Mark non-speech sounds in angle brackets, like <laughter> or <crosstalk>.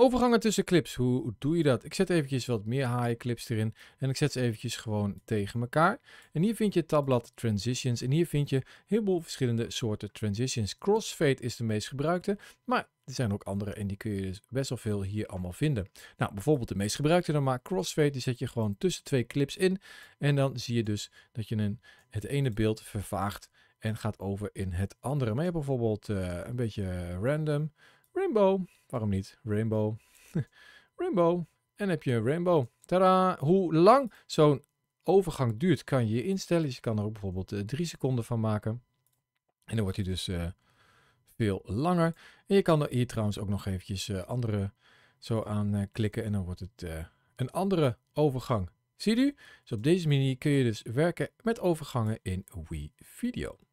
Overgangen tussen clips, hoe doe je dat? Ik zet eventjes wat meer haaienclips clips erin en ik zet ze eventjes gewoon tegen elkaar. En hier vind je het tabblad Transitions en hier vind je heel veel verschillende soorten transitions. Crossfade is de meest gebruikte, maar er zijn ook andere en die kun je dus best wel veel hier allemaal vinden. Nou, bijvoorbeeld de meest gebruikte dan maar Crossfade, die zet je gewoon tussen twee clips in. En dan zie je dus dat je een, het ene beeld vervaagt en gaat over in het andere. Maar je hebt bijvoorbeeld eh, een beetje random... Rainbow. Waarom niet? Rainbow. <laughs> Rainbow. En heb je een Rainbow. Tada! Hoe lang zo'n overgang duurt, kan je instellen. Dus je kan er ook bijvoorbeeld eh, drie seconden van maken. En dan wordt hij dus eh, veel langer. En je kan er hier trouwens ook nog eventjes eh, andere zo aan klikken. En dan wordt het een andere overgang. Ziet u? Dus op deze manier kun je dus werken met overgangen in Wii Video.